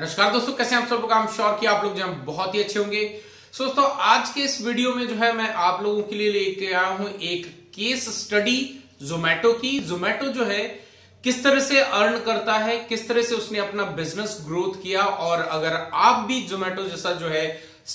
नमस्कार दोस्तों कैसे आप सब लोग आई एम श्योर कि आप लोग जो है बहुत ही अच्छे होंगे सो दोस्तों आज के इस वीडियो में जो है मैं आप लोगों के लिए लेके आया हूं एक केस स्टडी जोमेटो की जोमेटो जो है किस तरह से अर्न करता है किस तरह से उसने अपना बिजनेस ग्रोथ किया और अगर आप भी जोमेटो जैसा जो है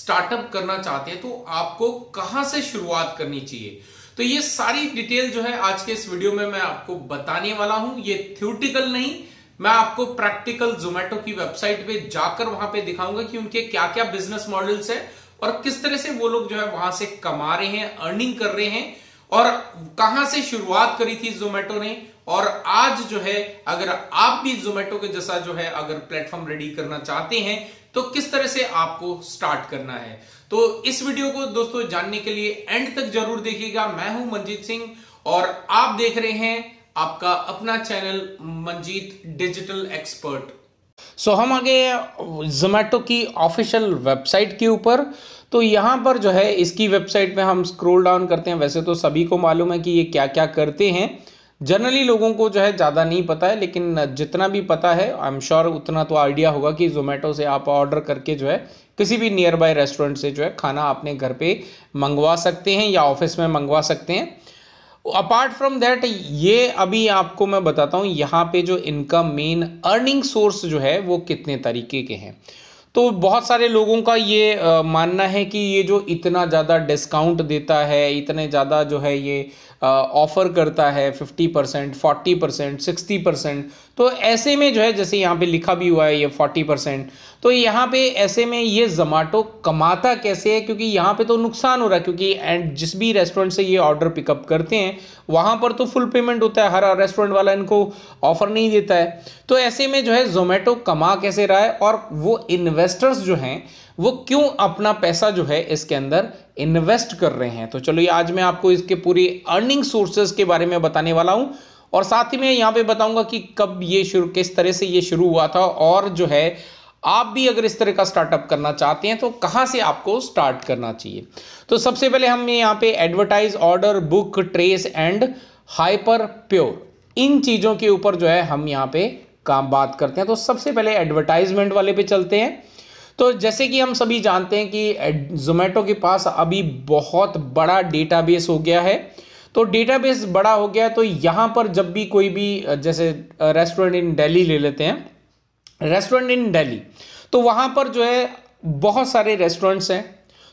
स्टार्टअप करना चाहते हैं तो आपको कहां से शुरुआत करनी चाहिए तो ये सारी डिटेल जो है आज के इस वीडियो में मैं आपको बताने वाला हूं ये थ्योटिकल नहीं मैं आपको प्रैक्टिकल जोमेटो की वेबसाइट पे जाकर वहां पे दिखाऊंगा कि उनके क्या क्या बिजनेस मॉडल्स है और किस तरह से वो लोग जो है वहां से कमा रहे हैं अर्निंग कर रहे हैं और कहां से शुरुआत करी थी जोमेटो ने और आज जो है अगर आप भी जोमेटो के जैसा जो है अगर प्लेटफॉर्म रेडी करना चाहते हैं तो किस तरह से आपको स्टार्ट करना है तो इस वीडियो को दोस्तों जानने के लिए एंड तक जरूर देखिएगा मैं हूं मनजीत सिंह और आप देख रहे हैं आपका अपना channel Manjeet digital expert so so, हम आगे जोमेटो की ऑफिशियल वेबसाइट के ऊपर तो यहाँ पर जो है इसकी वेबसाइट में हम स्क्रोल डाउन करते हैं वैसे तो सभी को मालूम है कि ये क्या क्या करते हैं जनरली लोगों को जो है ज़्यादा नहीं पता है लेकिन जितना भी पता है आई एम श्योर उतना तो आइडिया होगा कि जोमेटो से आप ऑर्डर करके जो है किसी भी नियर बाय रेस्टोरेंट से जो है खाना अपने घर पे मंगवा सकते हैं या ऑफिस में मंगवा सकते हैं अपार्ट फ्रॉम दैट ये अभी आपको मैं बताता हूँ यहाँ पे जो इनका मेन अर्निंग सोर्स जो है वो कितने तरीके के हैं तो बहुत सारे लोगों का ये मानना है कि ये जो इतना ज़्यादा डिस्काउंट देता है इतने ज़्यादा जो है ये ऑफ़र करता है 50 percent forty percent sixty percent तो ऐसे में जो है जैसे यहाँ पे लिखा भी हुआ है ये 40 परसेंट तो यहाँ पे ऐसे में ये जोमाटो कमाता कैसे है क्योंकि यहाँ पे तो नुकसान हो रहा है क्योंकि एंड जिस भी रेस्टोरेंट से ये ऑर्डर पिकअप करते हैं वहाँ पर तो फुल पेमेंट होता है हर रेस्टोरेंट वाला इनको ऑफ़र नहीं देता है तो ऐसे में जो है जोमेटो कमा कैसे रहा है और वो इन्वेस्टर्स जो हैं वो क्यों अपना पैसा जो है इसके अंदर इन्वेस्ट कर रहे हैं तो ये आज मैं आपको इसके पूरी अर्निंग सोर्सेज के बारे में बताने वाला हूं और साथ ही मैं यहां पे बताऊंगा कि कब ये शुरू किस तरह से ये शुरू हुआ था और जो है आप भी अगर इस तरह का स्टार्टअप करना चाहते हैं तो कहां से आपको स्टार्ट करना चाहिए तो सबसे पहले हम यहाँ पे advertise order book trace and hyper pure इन चीज़ों के ऊपर जो है हम यहाँ पे काम बात करते हैं तो सबसे पहले एडवर्टाइजमेंट वाले पे चलते हैं तो जैसे कि हम सभी जानते हैं कि जोमेटो के पास अभी बहुत बड़ा डेटाबेस हो गया है तो डेटाबेस बड़ा हो गया तो यहाँ पर जब भी कोई भी जैसे रेस्टोरेंट इन दिल्ली ले लेते हैं रेस्टोरेंट इन दिल्ली तो वहाँ पर जो है बहुत सारे रेस्टोरेंट्स हैं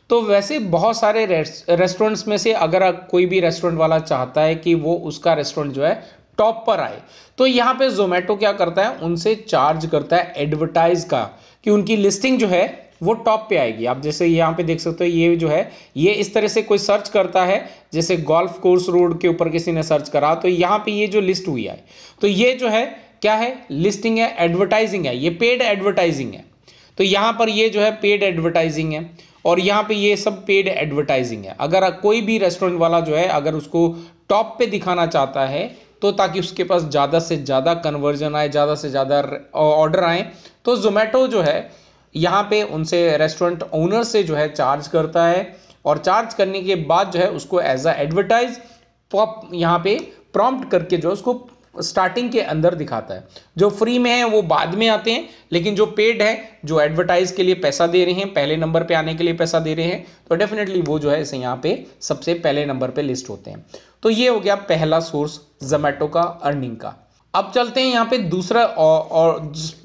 तो वैसे बहुत सारे रेस्टोरेंट्स में से अगर कोई भी रेस्टोरेंट वाला चाहता है कि वो उसका रेस्टोरेंट जो है टॉप पर आए तो यहाँ पे जोमेटो क्या करता है उनसे चार्ज करता है एडवर्टाइज का कि उनकी लिस्टिंग जो है वो टॉप पे आएगी आप जैसे यहाँ पे देख सकते हो ये जो है ये इस तरह से कोई सर्च करता है जैसे गोल्फ कोर्स रोड के ऊपर किसी ने सर्च करा तो यहाँ पे ये जो लिस्ट हुई है तो ये जो है क्या है लिस्टिंग है एडवर्टाइजिंग है ये पेड एडवर्टाइजिंग है तो यहाँ पर ये जो है पेड एडवर्टाइजिंग है और यहाँ पर ये सब पेड एडवर्टाइजिंग है अगर कोई भी रेस्टोरेंट वाला जो है अगर उसको टॉप पे दिखाना चाहता है तो ताकि उसके पास ज़्यादा से ज़्यादा कन्वर्जन आए ज़्यादा से ज़्यादा ऑर्डर आए तो जोमेटो जो है यहाँ पे उनसे रेस्टोरेंट ओनर से जो है चार्ज करता है और चार्ज करने के बाद जो है उसको एज अ एडवर्टाइज पॉप यहाँ पे प्रॉम्प्ट करके जो है उसको स्टार्टिंग के अंदर दिखाता है जो फ्री में है वो बाद में आते हैं लेकिन जो पेड है जो एडवर्टाइज के लिए पैसा दे रहे हैं पहले नंबर पे आने के लिए पैसा दे रहे हैं तो डेफिनेटली वो जो है इसे यहाँ पे सबसे पहले नंबर पे लिस्ट होते हैं तो ये हो गया पहला सोर्स जोमेटो का अर्निंग का अब चलते हैं यहाँ पे दूसरा और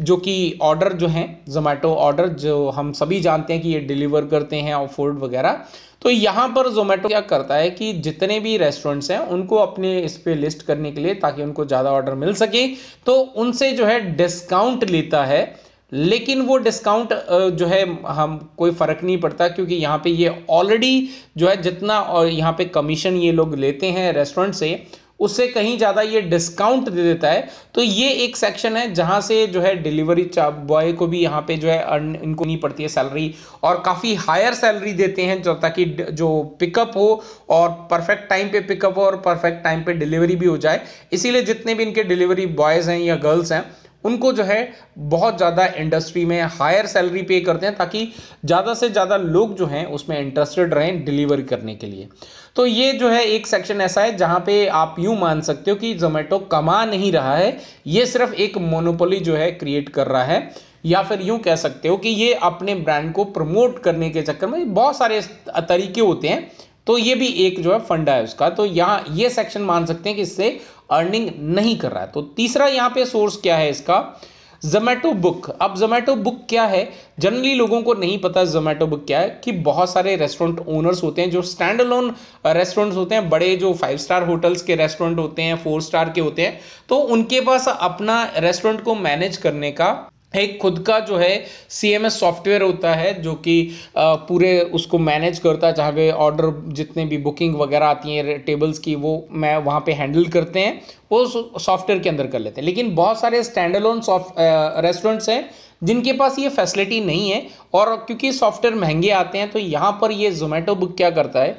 जो कि ऑर्डर जो है जोमेटो ऑर्डर जो हम सभी जानते हैं कि ये डिलीवर करते हैं और फूड वगैरह तो यहाँ पर जोमेटो क्या करता है कि जितने भी रेस्टोरेंट्स हैं उनको अपने इस पर लिस्ट करने के लिए ताकि उनको ज़्यादा ऑर्डर मिल सके तो उनसे जो है डिस्काउंट लेता है लेकिन वो डिस्काउंट जो है हम कोई फ़र्क नहीं पड़ता क्योंकि यहाँ पे ये ऑलरेडी जो है जितना और यहाँ पे कमीशन ये लोग लेते हैं रेस्टोरेंट से उससे कहीं ज़्यादा ये डिस्काउंट दे देता है तो ये एक सेक्शन है जहाँ से जो है डिलीवरी बॉय को भी यहाँ पे जो है अर्न इनको नहीं पड़ती है सैलरी और काफ़ी हायर सैलरी देते हैं जो ताकि जो पिकअप हो और परफेक्ट टाइम पे पिकअप हो और परफेक्ट टाइम पे डिलीवरी भी हो जाए इसीलिए जितने भी इनके डिलीवरी बॉयज़ हैं या गर्ल्स हैं उनको जो है बहुत ज़्यादा इंडस्ट्री में हायर सैलरी पे करते हैं ताकि ज़्यादा से ज़्यादा लोग जो हैं उसमें इंटरेस्टेड रहें डिलीवरी करने के लिए तो ये जो है एक सेक्शन ऐसा है जहां पे आप यू मान सकते हो कि जोमेटो कमा नहीं रहा है ये सिर्फ एक मोनोपोली जो है क्रिएट कर रहा है या फिर यूं कह सकते हो कि ये अपने ब्रांड को प्रमोट करने के चक्कर में बहुत सारे तरीके होते हैं तो ये भी एक जो है फंडा है उसका तो यहाँ ये सेक्शन मान सकते हैं कि इससे अर्निंग नहीं कर रहा है तो तीसरा यहाँ पे सोर्स क्या है इसका जोमेटो बुक अब जोमेटो बुक क्या है जनरली लोगों को नहीं पता जोमेटो बुक क्या है कि बहुत सारे रेस्टोरेंट ओनर्स होते हैं जो स्टैंड अलोन रेस्टोरेंट्स होते हैं बड़े जो फाइव स्टार होटल्स के रेस्टोरेंट होते हैं फोर स्टार के होते हैं तो उनके पास अपना रेस्टोरेंट को मैनेज करने का एक खुद का जो है सी एम एस सॉफ्टवेयर होता है जो कि पूरे उसको मैनेज करता है जहाँ पे ऑर्डर जितने भी बुकिंग वगैरह आती हैं टेबल्स की वो मैं वहाँ पे हैंडल करते हैं वो सॉफ्टवेयर के अंदर कर लेते हैं लेकिन बहुत सारे स्टैंड सॉफ्ट रेस्टोरेंट्स हैं जिनके पास ये फैसिलिटी नहीं है और क्योंकि सॉफ्टवेयर महंगे आते हैं तो यहाँ पर ये जोमेटो बुक क्या करता है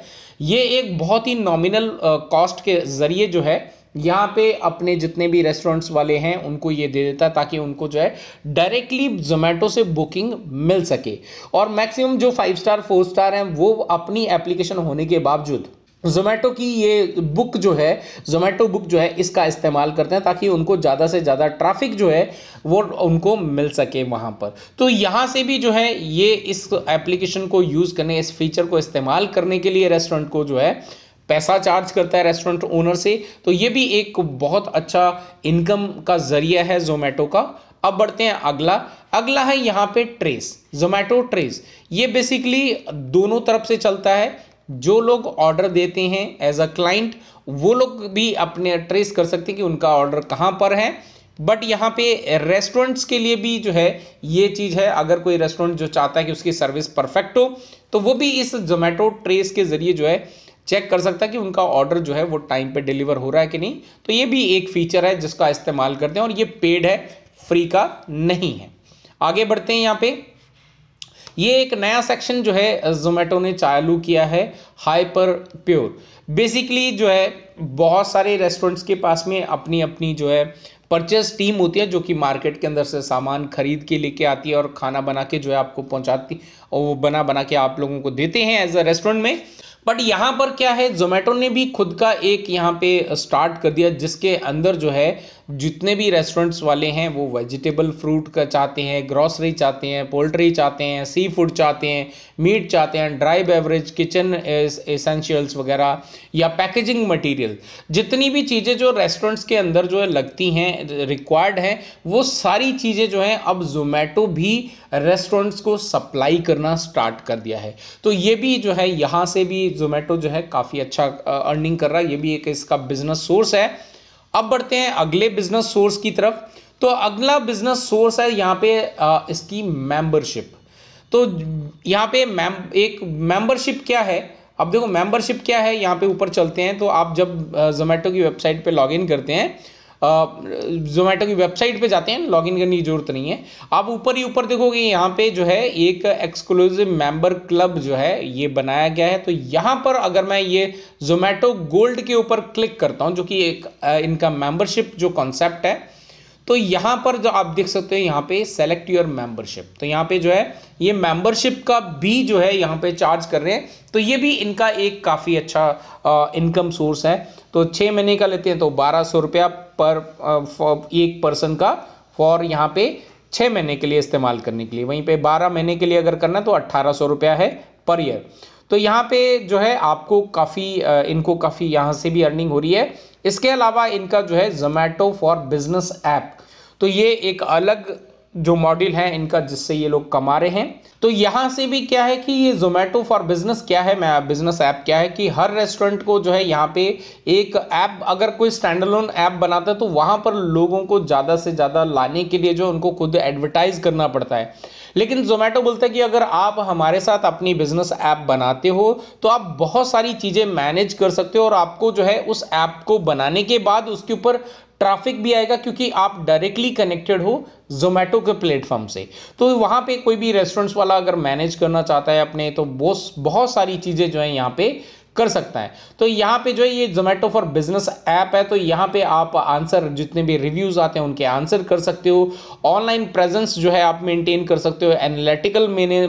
ये एक बहुत ही नॉमिनल कॉस्ट के ज़रिए जो है यहाँ पे अपने जितने भी रेस्टोरेंट्स वाले हैं उनको ये दे देता है ताकि उनको जो है डायरेक्टली जोमेटो से बुकिंग मिल सके और मैक्सिमम जो फाइव स्टार फोर स्टार हैं वो अपनी एप्लीकेशन होने के बावजूद जोमेटो की ये बुक जो है जोमेटो बुक जो है इसका इस्तेमाल करते हैं ताकि उनको ज़्यादा से ज़्यादा ट्रैफिक जो है वो उनको मिल सके वहाँ पर तो यहाँ से भी जो है ये इस एप्लीकेशन को यूज़ करने इस फीचर को इस्तेमाल करने के लिए रेस्टोरेंट को जो है पैसा चार्ज करता है रेस्टोरेंट ओनर से तो ये भी एक बहुत अच्छा इनकम का जरिया है जोमेटो का अब बढ़ते हैं अगला अगला है यहाँ पे ट्रेस जोमेटो ट्रेस ये बेसिकली दोनों तरफ से चलता है जो लोग ऑर्डर देते हैं एज अ क्लाइंट वो लोग भी अपने ट्रेस कर सकते हैं कि उनका ऑर्डर कहाँ पर है बट यहाँ पे रेस्टोरेंट्स के लिए भी जो है ये चीज़ है अगर कोई रेस्टोरेंट जो चाहता है कि उसकी सर्विस परफेक्ट हो तो वो भी इस जोमेटो ट्रेस के ज़रिए जो है चेक कर सकता है कि उनका ऑर्डर जो है वो टाइम पे डिलीवर हो रहा है कि नहीं तो ये भी एक फीचर है जिसका इस्तेमाल करते हैं और ये पेड है फ्री का नहीं है आगे बढ़ते हैं यहाँ पे ये एक नया सेक्शन जो है जोमेटो ने चालू किया है हाइपर प्योर बेसिकली जो है बहुत सारे रेस्टोरेंट्स के पास में अपनी अपनी जो है परचेज टीम होती है जो कि मार्केट के अंदर से सामान खरीद के लेके आती है और खाना बना के जो है आपको पहुंचाती और वो बना बना के आप लोगों को देते हैं एज अ रेस्टोरेंट में बट यहाँ पर क्या है जोमेटो ने भी खुद का एक यहाँ पे स्टार्ट कर दिया जिसके अंदर जो है जितने भी रेस्टोरेंट्स वाले हैं वो वेजिटेबल फ्रूट का चाहते हैं ग्रॉसरी चाहते हैं पोल्ट्री चाहते हैं सी फूड चाहते हैं मीट चाहते हैं ड्राई बेवरेज किचन एसेंशियल्स वगैरह या पैकेजिंग मटेरियल जितनी भी चीज़ें जो रेस्टोरेंट्स के अंदर जो है लगती हैं रिक्वायर्ड हैं वो सारी चीज़ें जो हैं अब जोमेटो भी रेस्टोरेंट्स को सप्लाई करना स्टार्ट कर दिया है तो ये भी जो है यहाँ से भी जोमेटो जो है काफ़ी अच्छा अर्निंग कर रहा है ये भी एक इसका बिजनेस सोर्स है अब बढ़ते हैं अगले बिजनेस सोर्स की तरफ तो अगला बिजनेस सोर्स है यहाँ पे इसकी मेंबरशिप तो यहाँ पे मैम एक मेंबरशिप क्या है अब देखो मेंबरशिप क्या है यहाँ पे ऊपर चलते हैं तो आप जब जोमेटो की वेबसाइट पे लॉगिन करते हैं जोमेटो की वेबसाइट पे जाते हैं लॉगिन करने की ज़रूरत नहीं है आप ऊपर ही ऊपर देखोगे यहाँ पे जो है एक एक्सक्लूसिव मेंबर क्लब जो है ये बनाया गया है तो यहाँ पर अगर मैं ये जोमेटो गोल्ड के ऊपर क्लिक करता हूँ जो कि एक इनका मेंबरशिप जो कॉन्सेप्ट है तो यहाँ पर जो आप देख सकते हैं यहाँ पे सेलेक्ट योर मेंबरशिप तो यहाँ पे जो है ये मेंबरशिप का भी जो है यहाँ पे चार्ज कर रहे हैं तो ये भी इनका एक काफ़ी अच्छा इनकम सोर्स है तो छः महीने का लेते हैं तो बारह सौ रुपया पर एक पर्सन का फॉर यहाँ पे छः महीने के लिए इस्तेमाल करने के लिए वहीं पे बारह महीने के लिए अगर करना तो अट्ठारह सौ रुपया है पर ईयर तो यहाँ पे जो है आपको काफ़ी इनको काफ़ी यहाँ से भी अर्निंग हो रही है इसके अलावा इनका जो है जोमेटो फॉर बिजनेस ऐप तो ये एक अलग जो मॉडल है इनका जिससे ये लोग कमा रहे हैं तो यहाँ से भी क्या है कि ये जोमेटो फॉर बिजनेस क्या है मैं बिजनेस ऐप क्या है कि हर रेस्टोरेंट को जो है यहाँ पे एक ऐप अगर कोई स्टैंड लोन ऐप बनाता है तो वहाँ पर लोगों को ज़्यादा से ज़्यादा लाने के लिए जो उनको खुद एडवर्टाइज करना पड़ता है लेकिन जोमेटो बोलता है कि अगर आप हमारे साथ अपनी बिजनेस ऐप बनाते हो तो आप बहुत सारी चीज़ें मैनेज कर सकते हो और आपको जो है उस ऐप को बनाने के बाद उसके ऊपर ट्रैफिक भी आएगा क्योंकि आप डायरेक्टली कनेक्टेड हो जोमेटो के प्लेटफॉर्म से तो वहाँ पे कोई भी रेस्टोरेंट्स वाला अगर मैनेज करना चाहता है अपने तो बहुत सारी चीज़ें जो है यहाँ पे कर सकता है तो यहाँ पे जो है ये जोमेटो फॉर बिजनेस ऐप है तो यहाँ पे आप आंसर जितने भी रिव्यूज आते हैं उनके आंसर कर सकते हो ऑनलाइन प्रेजेंस जो है आप मेंटेन कर सकते हो एनालिटिकल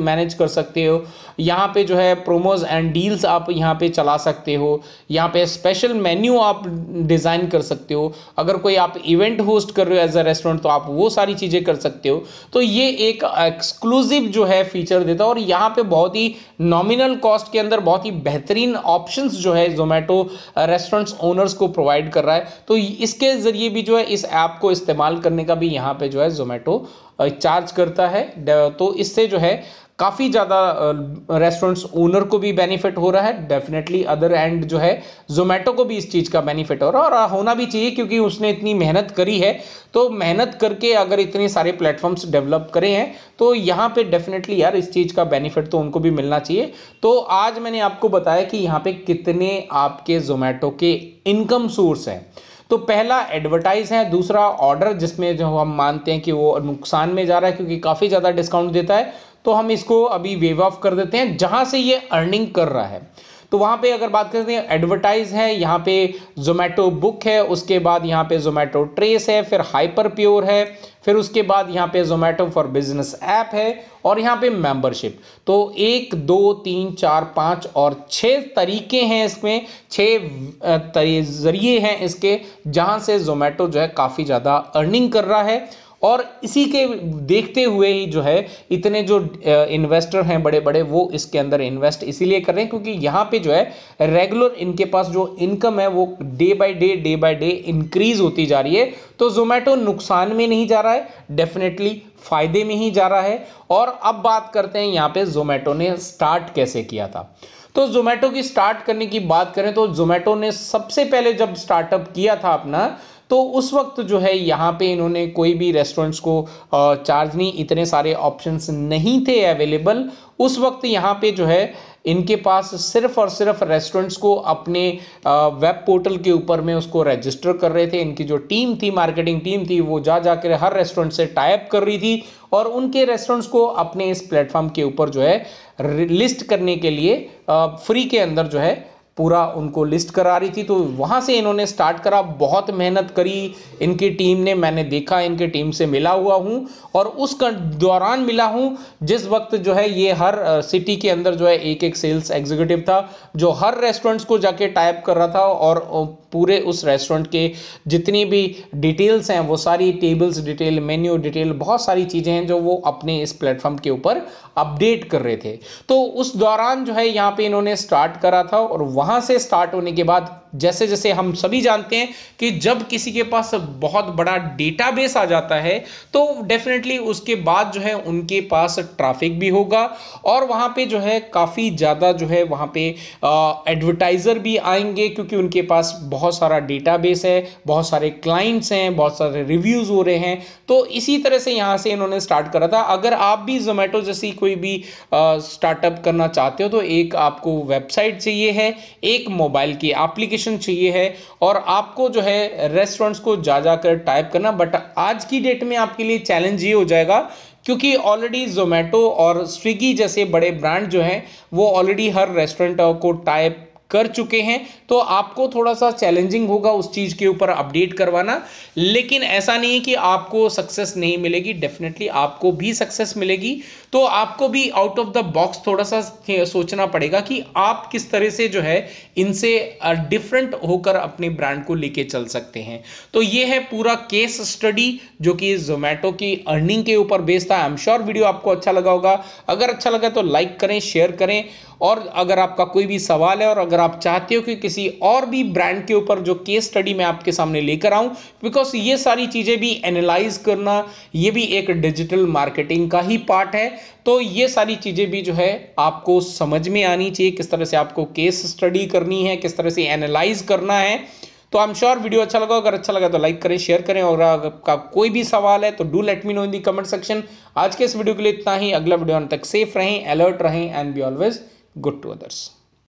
मैनेज कर सकते हो यहाँ पे जो है प्रोमोज एंड डील्स आप यहाँ पे चला सकते हो यहाँ पे स्पेशल मेन्यू आप डिज़ाइन कर सकते हो अगर कोई आप इवेंट होस्ट कर रहे हो एज अ रेस्टोरेंट तो आप वो सारी चीज़ें कर सकते हो तो ये एक एक्सक्लूसिव जो है फीचर देता है और यहाँ पे बहुत ही नॉमिनल कॉस्ट के अंदर बहुत ही बेहतरीन ऑप्शन ऑप्शंस जो है जोमेटो रेस्टोरेंट्स ओनर्स को प्रोवाइड कर रहा है तो इसके ज़रिए भी जो है इस ऐप को इस्तेमाल करने का भी यहाँ पे जो है जोमेटो चार्ज uh, करता है तो इससे जो है काफ़ी ज़्यादा रेस्टोरेंट्स ओनर को भी बेनिफिट हो रहा है डेफिनेटली अदर एंड जो है जोमेटो को भी इस चीज़ का बेनिफिट हो रहा है और होना भी चाहिए क्योंकि उसने इतनी मेहनत करी है तो मेहनत करके अगर इतने सारे प्लेटफॉर्म्स डेवलप करे हैं तो यहाँ पे डेफिनेटली यार इस चीज़ का बेनिफिट तो उनको भी मिलना चाहिए तो आज मैंने आपको बताया कि यहाँ पे कितने आपके जोमेटो के इनकम सोर्स हैं तो पहला एडवर्टाइज है दूसरा ऑर्डर जिसमें जो हम मानते हैं कि वो नुकसान में जा रहा है क्योंकि काफ़ी ज़्यादा डिस्काउंट देता है तो हम इसको अभी वेव ऑफ कर देते हैं जहाँ से ये अर्निंग कर रहा है तो वहाँ पे अगर बात करते हैं एडवर्टाइज है यहाँ पे जोमेटो बुक है उसके बाद यहाँ पे जोमेटो ट्रेस है फिर हाइपर प्योर है फिर उसके बाद यहाँ पे जोमेटो फॉर बिजनेस ऐप है और यहाँ पे मेंबरशिप तो एक दो तीन चार पाँच और छः तरीके हैं इसमें छः ज़रिए हैं इसके जहाँ से जोमेटो जो है काफ़ी ज़्यादा अर्निंग कर रहा है और इसी के देखते हुए ही जो है इतने जो इन्वेस्टर हैं बड़े बड़े वो इसके अंदर इन्वेस्ट इसीलिए कर रहे हैं क्योंकि यहाँ पे जो है रेगुलर इनके पास जो इनकम है वो day by day day by day increase होती जा रही है तो जोमेटो नुकसान में नहीं जा रहा है डेफिनेटली फायदे में ही जा रहा है और अब बात करते हैं यहाँ पे जोमेटो ने स्टार्ट कैसे किया था तो जोमेटो की स्टार्ट करने की बात करें तो जोमेटो ने सबसे पहले जब स्टार्टअप किया था अपना तो उस वक्त जो है यहाँ पे इन्होंने कोई भी रेस्टोरेंट्स को चार्ज नहीं इतने सारे ऑप्शंस नहीं थे अवेलेबल उस वक्त यहाँ पे जो है इनके पास सिर्फ और सिर्फ रेस्टोरेंट्स को अपने वेब पोर्टल के ऊपर में उसको रजिस्टर कर रहे थे इनकी जो टीम थी मार्केटिंग टीम थी वो जा जाकर हर रेस्टोरेंट से टाइप कर रही थी और उनके रेस्टोरेंट्स को अपने इस प्लेटफॉर्म के ऊपर जो है लिस्ट करने के लिए फ्री के अंदर जो है पूरा उनको लिस्ट करा रही थी तो वहाँ से इन्होंने स्टार्ट करा बहुत मेहनत करी इनकी टीम ने मैंने देखा इनके टीम से मिला हुआ हूँ और उस दौरान मिला हूँ जिस वक्त जो है ये हर सिटी के अंदर जो है एक एक सेल्स एग्जीक्यूटिव था जो हर रेस्टोरेंट्स को जाके टाइप कर रहा था और पूरे उस रेस्टोरेंट के जितनी भी डिटेल्स हैं वो सारी टेबल्स डिटेल मेन्यू डिटेल बहुत सारी चीज़ें हैं जो वो अपने इस प्लेटफॉर्म के ऊपर अपडेट कर रहे थे तो उस दौरान जो है यहाँ पे इन्होंने स्टार्ट करा था और वहाँ से स्टार्ट होने के बाद जैसे जैसे हम सभी जानते हैं कि जब किसी के पास बहुत बड़ा डेटाबेस आ जाता है तो डेफिनेटली उसके बाद जो है उनके पास ट्रैफिक भी होगा और वहाँ पे जो है काफ़ी ज़्यादा जो है वहाँ पे एडवर्टाइज़र भी आएंगे क्योंकि उनके पास बहुत सारा डेटाबेस है बहुत सारे क्लाइंट्स हैं बहुत सारे रिव्यूज़ हो रहे हैं तो इसी तरह से यहाँ से इन्होंने स्टार्ट करा था अगर आप भी जोमेटो जैसी कोई भी स्टार्टअप करना चाहते हो तो एक आपको वेबसाइट चाहिए है एक मोबाइल की एप्लीकेशन नोटिफिकेशन चाहिए है और आपको जो है रेस्टोरेंट्स को जा जाकर टाइप करना बट आज की डेट में आपके लिए चैलेंज ये हो जाएगा क्योंकि ऑलरेडी जोमेटो और स्विगी जैसे बड़े ब्रांड जो हैं वो ऑलरेडी हर रेस्टोरेंट को टाइप कर चुके हैं तो आपको थोड़ा सा चैलेंजिंग होगा उस चीज़ के ऊपर अपडेट करवाना लेकिन ऐसा नहीं है कि आपको सक्सेस नहीं मिलेगी डेफिनेटली आपको भी सक्सेस मिलेगी तो आपको भी आउट ऑफ द बॉक्स थोड़ा सा सोचना पड़ेगा कि आप किस तरह से जो है इनसे डिफरेंट होकर अपने ब्रांड को लेके चल सकते हैं तो ये है पूरा केस स्टडी जो कि जोमेटो की अर्निंग के ऊपर बेस्ड था आई एम श्योर वीडियो आपको अच्छा लगा होगा अगर अच्छा लगा तो लाइक करें शेयर करें और अगर आपका कोई भी सवाल है और अगर आप चाहते हो कि किसी और भी ब्रांड के ऊपर जो केस स्टडी मैं आपके सामने लेकर आऊं बिकॉज ये सारी चीज़ें भी एनालाइज करना ये भी एक डिजिटल मार्केटिंग का ही पार्ट है तो ये सारी चीज़ें भी जो है आपको समझ में आनी चाहिए किस तरह से आपको केस स्टडी करनी है किस तरह से एनालाइज करना है तो आई एम श्योर वीडियो अच्छा लगा अगर अच्छा लगा तो लाइक करें शेयर करें और आपका कोई भी सवाल है तो do let me know in the comment section आज के इस वीडियो के लिए इतना ही अगला वीडियो तक सेफ रहें अलर्ट रहें and be always good to others